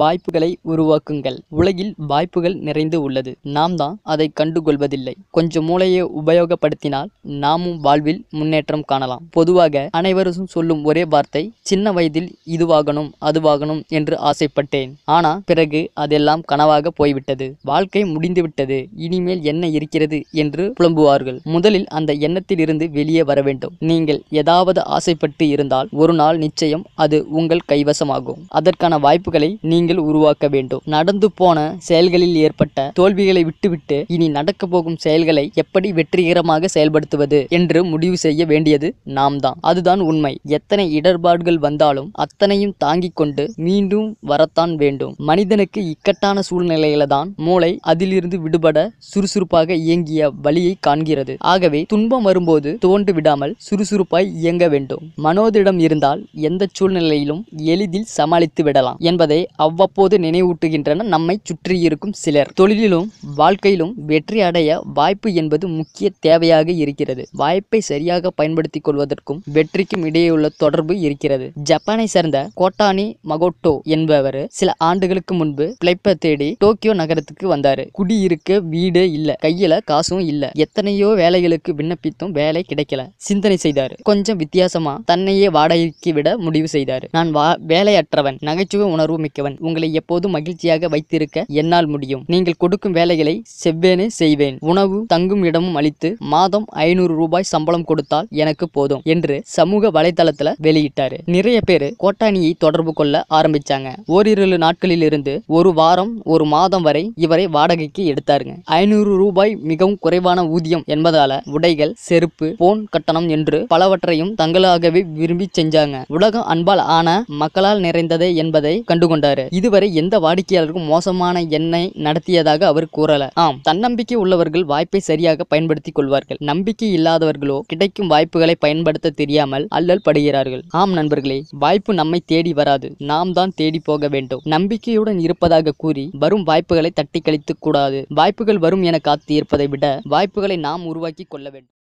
வாய்ப்புகளை உருவாக்குங்கள் உலகில் வாய்ப்புகள் நிறைந்து உள்ளது நாம் தான் அதை கண்டுகொள்வதில்லை கொஞ்சம் மூளையை உபயோகப்படுத்தினால் நாமும் வாழ்வில் முன்னேற்றம் காணலாம் பொதுவாக அனைவரும் சொல்லும் ஒரே வார்த்தை சின்ன வயதில் இதுவாகணும் அதுவாகணும் என்று ஆசைப்பட்டேன் ஆனா பிறகு அதெல்லாம் கனவாக போய்விட்டது வாழ்க்கை முடிந்துவிட்டது இனிமேல் என்ன இருக்கிறது என்று புலம்புவார்கள் முதலில் அந்த எண்ணத்தில் இருந்து வெளியே வர வேண்டும் நீங்கள் ஏதாவது ஆசைப்பட்டு இருந்தால் ஒரு நாள் நிச்சயம் அது உங்கள் கைவசமாகும் அதற்கான வாய்ப்புகளை நீ நீங்கள் உருவாக்க வேண்டும் நடந்து போன செயல்களில் ஏற்பட்ட தோல்விகளை விட்டுவிட்டு இனி நடக்க போகும் செயல்களை எப்படி வெற்றிகரமாக செயல்படுத்துவது என்று முடிவு செய்ய வேண்டியது நாம் தான் அதுதான் உண்மை எத்தனை இடர்பாடுகள் வந்தாலும் அத்தனையும் தாங்கிக் கொண்டு மீண்டும் வரத்தான் வேண்டும் மனிதனுக்கு இக்கட்டான சூழ்நிலையில தான் மூளை அதிலிருந்து விடுபட சுறுசுறுப்பாக இயங்கிய வழியை காண்கிறது ஆகவே துன்பம் வரும்போது தோண்டு விடாமல் சுறுசுறுப்பாய் இயங்க வேண்டும் மனோதிடம் இருந்தால் எந்த சூழ்நிலையிலும் எளிதில் சமாளித்து விடலாம் என்பதை அவ்வப்போது நினைவூட்டுகின்றன நம்மை சுற்றியிருக்கும் சிலர் தொழிலிலும் வாழ்க்கையிலும் வெற்றி அடைய வாய்ப்பு என்பது முக்கிய தேவையாக இருக்கிறது வாய்ப்பை சரியாக பயன்படுத்திக் கொள்வதற்கும் வெற்றிக்கும் இடையே உள்ள தொடர்பு இருக்கிறது ஜப்பானை சேர்ந்த கோட்டானி மகோட்டோ என்பவர் சில ஆண்டுகளுக்கு முன்பு பிளைப்ப தேடி டோக்கியோ நகரத்துக்கு வந்தாரு குடியிருக்க வீடு இல்ல கையில காசும் இல்ல எத்தனையோ வேலைகளுக்கு விண்ணப்பித்தும் வேலை கிடைக்கல சிந்தனை செய்தார் கொஞ்சம் வித்தியாசமா தன்னையே வாடகைக்கு விட முடிவு செய்தார் நான் வேலையற்றவன் நகைச்சுவை உணர்வு மிக்கவன் உங்களை எப்போதும் மகிழ்ச்சியாக வைத்திருக்க என்னால் முடியும் நீங்கள் கொடுக்கும் வேலைகளை செவ்வேனே செய்வேன் உணவு தங்கும் இடமும் அளித்து மாதம் ஐநூறு ரூபாய் சம்பளம் கொடுத்தால் எனக்கு போதும் என்று சமூக வலைதளத்துல வெளியிட்டாரு நிறைய பேரு கோட்டானியை தொடர்பு கொள்ள ஆரம்பிச்சாங்க ஓரிரு நாட்களில் இருந்து ஒரு வாரம் ஒரு மாதம் வரை இவரை வாடகைக்கு எடுத்தாருங்க ஐநூறு ரூபாய் மிகவும் குறைவான ஊதியம் என்பதால உடைகள் செருப்பு போன் கட்டணம் என்று பலவற்றையும் தங்களாகவே விரும்பி செஞ்சாங்க உலகம் அன்பால் ஆன மக்களால் நிறைந்ததே என்பதை கண்டுகொண்டாரு இதுவரை எந்த வாடிக்கையாளருக்கும் மோசமான எண்ணை நடத்தியதாக அவர் கூறல ஆம் தன்னம்பிக்கை உள்ளவர்கள் வாய்ப்பை சரியாக பயன்படுத்திக் கொள்வார்கள் நம்பிக்கை இல்லாதவர்களோ கிடைக்கும் வாய்ப்புகளை பயன்படுத்த தெரியாமல் அல்லல் படுகிறார்கள் ஆம் நண்பர்களே வாய்ப்பு நம்மை தேடி வராது நாம் தான் தேடி போக வேண்டும் நம்பிக்கையுடன் இருப்பதாக கூறி வரும் வாய்ப்புகளை தட்டி கழித்துக் கூடாது வாய்ப்புகள் வரும் என காத்து இருப்பதை விட வாய்ப்புகளை நாம் உருவாக்கி கொள்ள வேண்டும்